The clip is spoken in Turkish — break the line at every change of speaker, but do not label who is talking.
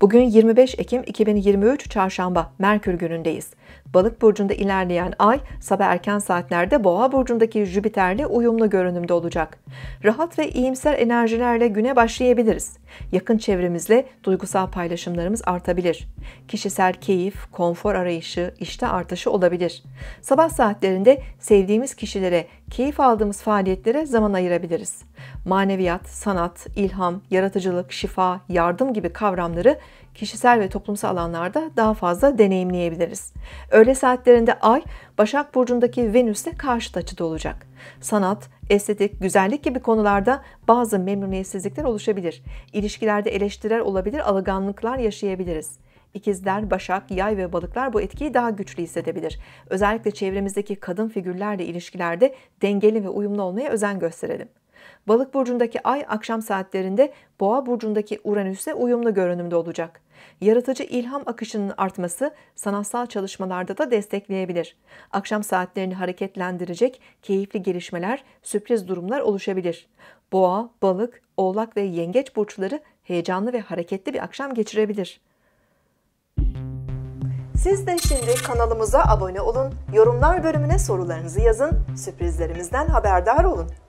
Bugün 25 Ekim 2023 Çarşamba Merkür günündeyiz. Balık burcunda ilerleyen ay sabah erken saatlerde Boğa burcundaki Jüpiter'le uyumlu görünümde olacak. Rahat ve iyimser enerjilerle güne başlayabiliriz. Yakın çevremizle duygusal paylaşımlarımız artabilir. Kişisel keyif, konfor arayışı, işte artışı olabilir. Sabah saatlerinde sevdiğimiz kişilere, keyif aldığımız faaliyetlere zaman ayırabiliriz maneviyat, sanat, ilham, yaratıcılık, şifa, yardım gibi kavramları kişisel ve toplumsal alanlarda daha fazla deneyimleyebiliriz. Öğle saatlerinde Ay, Başak Burcu'ndaki Venüsle karşıt açıda olacak. Sanat, estetik, güzellik gibi konularda bazı memnuniyetsizlikler oluşabilir. İlişkilerde eleştirel olabilir, alışkanlıklar yaşayabiliriz. İkizler, Başak, Yay ve Balıklar bu etkiyi daha güçlü hissedebilir. Özellikle çevremizdeki kadın figürlerle ilişkilerde dengeli ve uyumlu olmaya özen gösterelim. Balık burcundaki ay akşam saatlerinde Boğa burcundaki Uranüs'e uyumlu görünümde olacak. Yaratıcı ilham akışının artması sanatsal çalışmalarda da destekleyebilir. Akşam saatlerini hareketlendirecek keyifli gelişmeler, sürpriz durumlar oluşabilir. Boğa, balık, oğlak ve yengeç burçları heyecanlı ve hareketli bir akşam geçirebilir. Siz de şimdi kanalımıza abone olun, yorumlar bölümüne sorularınızı yazın, sürprizlerimizden haberdar olun.